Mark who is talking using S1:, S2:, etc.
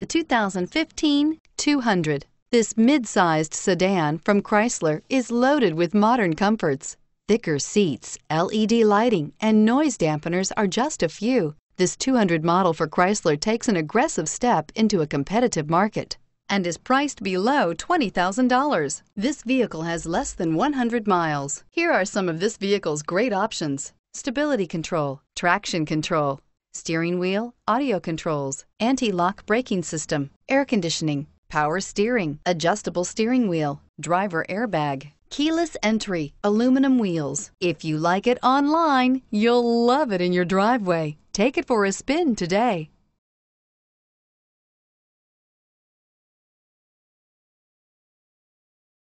S1: The 2015 200. This mid-sized sedan from Chrysler is loaded with modern comforts. Thicker seats, LED lighting, and noise dampeners are just a few. This 200 model for Chrysler takes an aggressive step into a competitive market and is priced below $20,000. This vehicle has less than 100 miles. Here are some of this vehicle's great options. Stability control, traction control, steering wheel, audio controls, anti-lock braking system, air conditioning, power steering, adjustable steering wheel, driver airbag, keyless entry, aluminum wheels. If you like it online, you'll love it in your driveway. Take it for a spin today.